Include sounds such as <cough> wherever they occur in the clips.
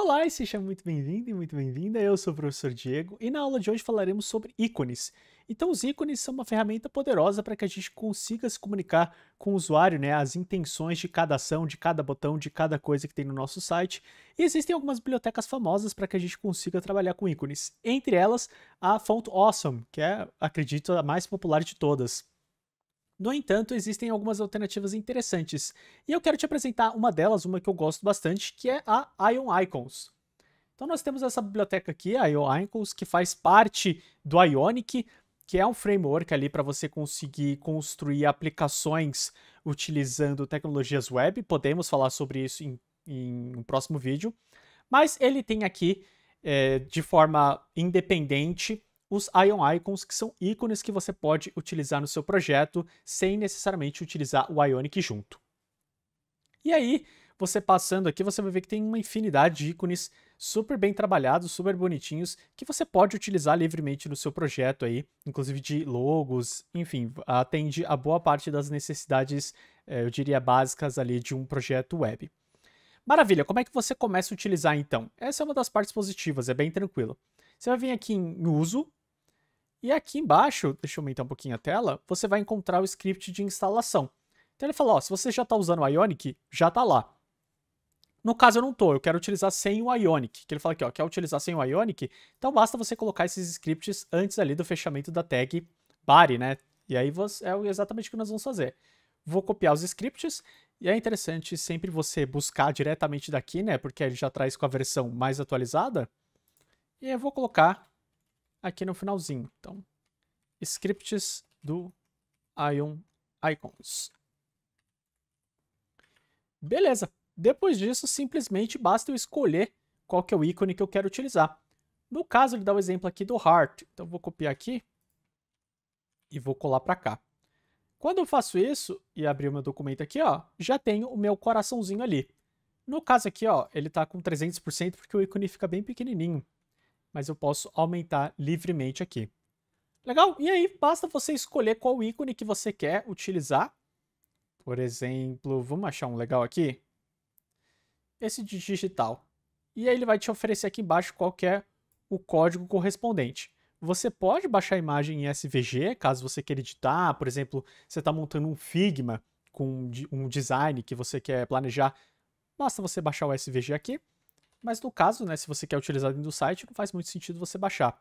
Olá e seja muito bem-vindo e muito bem-vinda. Eu sou o professor Diego e na aula de hoje falaremos sobre ícones. Então, os ícones são uma ferramenta poderosa para que a gente consiga se comunicar com o usuário, né, as intenções de cada ação, de cada botão, de cada coisa que tem no nosso site. E existem algumas bibliotecas famosas para que a gente consiga trabalhar com ícones. Entre elas, a Font Awesome, que é, acredito, a mais popular de todas. No entanto, existem algumas alternativas interessantes, e eu quero te apresentar uma delas, uma que eu gosto bastante, que é a Ion Icons. Então nós temos essa biblioteca aqui, a Ion Icons, que faz parte do Ionic, que é um framework ali para você conseguir construir aplicações utilizando tecnologias web. Podemos falar sobre isso em, em um próximo vídeo. Mas ele tem aqui, é, de forma independente, os Ion Icons, que são ícones que você pode utilizar no seu projeto sem necessariamente utilizar o Ionic junto. E aí, você passando aqui, você vai ver que tem uma infinidade de ícones super bem trabalhados, super bonitinhos, que você pode utilizar livremente no seu projeto aí, inclusive de logos, enfim, atende a boa parte das necessidades, é, eu diria, básicas ali de um projeto web. Maravilha, como é que você começa a utilizar então? Essa é uma das partes positivas, é bem tranquilo. Você vai vir aqui em uso, e aqui embaixo, deixa eu aumentar um pouquinho a tela, você vai encontrar o script de instalação. Então ele fala, ó, se você já está usando o Ionic, já está lá. No caso eu não estou, eu quero utilizar sem o Ionic, que ele fala aqui, ó, quer utilizar sem o Ionic, então basta você colocar esses scripts antes ali do fechamento da tag bare, né? E aí é exatamente o que nós vamos fazer. Vou copiar os scripts, e é interessante sempre você buscar diretamente daqui, né? Porque ele já traz com a versão mais atualizada. E eu vou colocar aqui no finalzinho. Então, scripts do Ion Icons. Beleza. Depois disso, simplesmente basta eu escolher qual que é o ícone que eu quero utilizar. No caso, ele dá o exemplo aqui do heart. Então, vou copiar aqui e vou colar para cá. Quando eu faço isso e abrir o meu documento aqui, ó, já tenho o meu coraçãozinho ali. No caso aqui, ó, ele está com 300% porque o ícone fica bem pequenininho mas eu posso aumentar livremente aqui. Legal? E aí, basta você escolher qual ícone que você quer utilizar. Por exemplo, vamos achar um legal aqui? Esse de digital. E aí ele vai te oferecer aqui embaixo qual é o código correspondente. Você pode baixar a imagem em SVG, caso você queira editar. Por exemplo, você está montando um Figma com um design que você quer planejar. Basta você baixar o SVG aqui mas no caso, né, se você quer utilizar dentro do site, não faz muito sentido você baixar.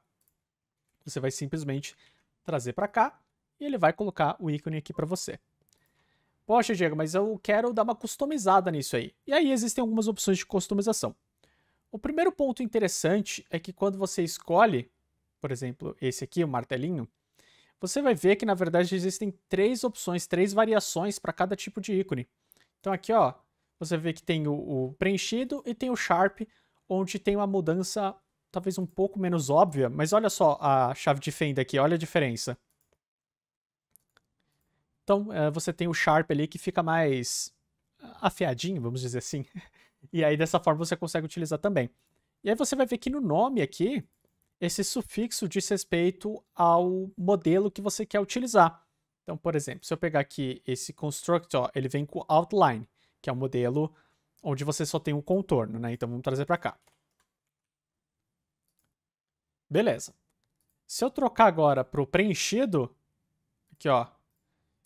Você vai simplesmente trazer para cá e ele vai colocar o ícone aqui para você. Poxa, Diego, mas eu quero dar uma customizada nisso aí. E aí existem algumas opções de customização. O primeiro ponto interessante é que quando você escolhe, por exemplo, esse aqui, o martelinho, você vai ver que na verdade existem três opções, três variações para cada tipo de ícone. Então aqui, ó, você vê que tem o, o preenchido e tem o sharp, onde tem uma mudança talvez um pouco menos óbvia, mas olha só a chave de fenda aqui, olha a diferença. Então, eh, você tem o sharp ali que fica mais afiadinho, vamos dizer assim. <laughs> E aí, dessa forma, você consegue utilizar também. E aí você vai ver que no nome aqui, esse sufixo diz respeito ao modelo que você quer utilizar. Então, por exemplo, se eu pegar aqui esse constructor, ele vem com outline que é o um modelo onde você só tem um contorno, né? Então vamos trazer para cá. Beleza. Se eu trocar agora para o preenchido, aqui ó,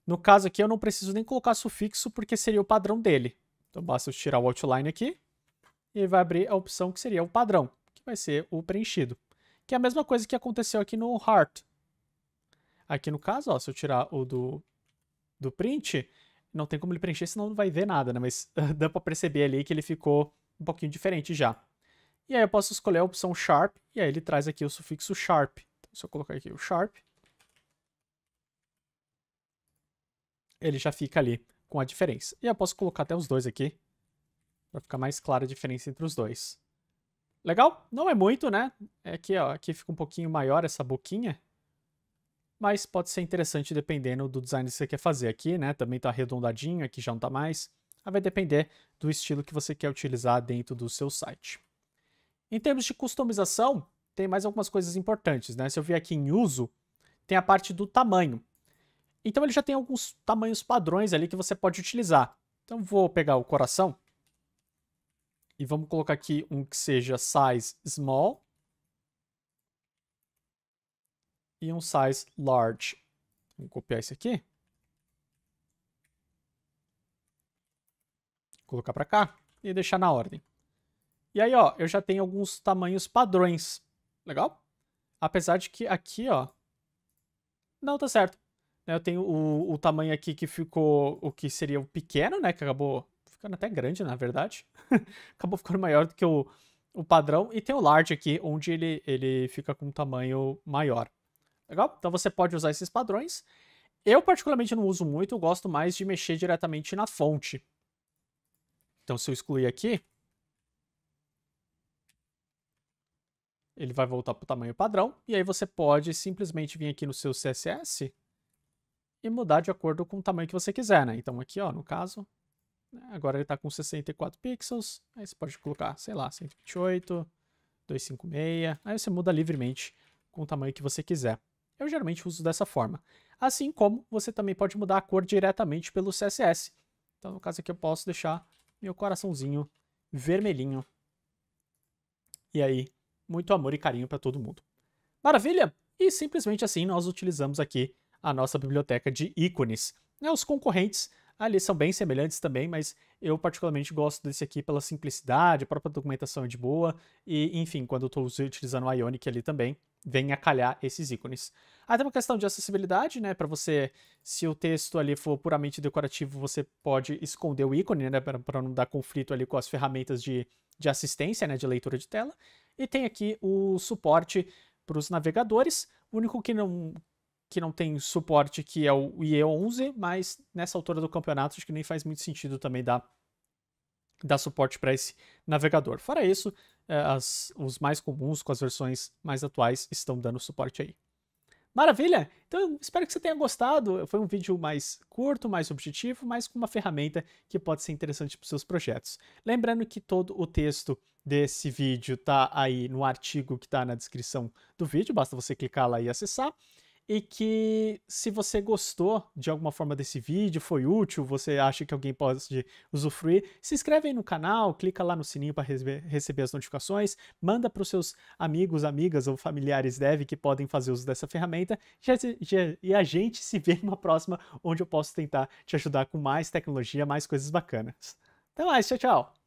no caso aqui eu não preciso nem colocar sufixo porque seria o padrão dele. Então basta eu tirar o outline aqui e vai abrir a opção que seria o padrão, que vai ser o preenchido. Que é a mesma coisa que aconteceu aqui no heart. Aqui no caso, ó, se eu tirar o do, do print, não tem como ele preencher, senão não vai ver nada, né? Mas <laughs> dá pra perceber ali que ele ficou um pouquinho diferente já. E aí eu posso escolher a opção sharp, e aí ele traz aqui o sufixo sharp. Então, se eu colocar aqui o sharp, ele já fica ali com a diferença. E eu posso colocar até os dois aqui, para ficar mais clara a diferença entre os dois. Legal? Não é muito, né? É aqui, ó, aqui fica um pouquinho maior essa boquinha mas pode ser interessante dependendo do design que você quer fazer aqui, né? Também está arredondadinho, aqui já não está mais. Aí vai depender do estilo que você quer utilizar dentro do seu site. Em termos de customização, tem mais algumas coisas importantes, né? Se eu vier aqui em uso, tem a parte do tamanho. Então ele já tem alguns tamanhos padrões ali que você pode utilizar. Então vou pegar o coração e vamos colocar aqui um que seja size small e um size large. Vou copiar esse aqui. Colocar para cá e deixar na ordem. E aí, ó, eu já tenho alguns tamanhos padrões. Legal? Apesar de que aqui, ó... Não, tá certo. Eu tenho o, o tamanho aqui que ficou o que seria o pequeno, né? Que acabou ficando até grande, na verdade. <laughs> acabou ficando maior do que o, o padrão. E tem o large aqui, onde ele, ele fica com um tamanho maior. Legal? Então você pode usar esses padrões. Eu particularmente não uso muito, eu gosto mais de mexer diretamente na fonte. Então se eu excluir aqui, ele vai voltar para o tamanho padrão, e aí você pode simplesmente vir aqui no seu CSS e mudar de acordo com o tamanho que você quiser, né? Então aqui, ó, no caso, né, agora ele está com 64 pixels, aí você pode colocar, sei lá, 128, 256, aí você muda livremente com o tamanho que você quiser. Eu geralmente uso dessa forma. Assim como você também pode mudar a cor diretamente pelo CSS. Então, no caso aqui, eu posso deixar meu coraçãozinho vermelhinho. E aí, muito amor e carinho para todo mundo. Maravilha! E simplesmente assim nós utilizamos aqui a nossa biblioteca de ícones. Né, os concorrentes ali são bem semelhantes também, mas eu particularmente gosto desse aqui pela simplicidade, a própria documentação é de boa, e enfim, quando eu estou utilizando o Ionic ali também, venha calhar esses ícones. também uma questão de acessibilidade, né? Para você, se o texto ali for puramente decorativo, você pode esconder o ícone, né? Para não dar conflito ali com as ferramentas de, de assistência, né? De leitura de tela. E tem aqui o suporte para os navegadores. O único que não, que não tem suporte que é o IE11, mas nessa altura do campeonato acho que nem faz muito sentido também dar dá suporte para esse navegador. Fora isso, é, as, os mais comuns com as versões mais atuais estão dando suporte aí. Maravilha! Então espero que você tenha gostado. Foi um vídeo mais curto, mais objetivo, mas com uma ferramenta que pode ser interessante para os seus projetos. Lembrando que todo o texto desse vídeo está aí no artigo que está na descrição do vídeo, basta você clicar lá e acessar e que se você gostou de alguma forma desse vídeo, foi útil, você acha que alguém pode usufruir, se inscreve aí no canal, clica lá no sininho para receber as notificações, manda para os seus amigos, amigas ou familiares dev que podem fazer uso dessa ferramenta e a gente se vê numa próxima onde eu posso tentar te ajudar com mais tecnologia, mais coisas bacanas. Até mais, tchau, tchau!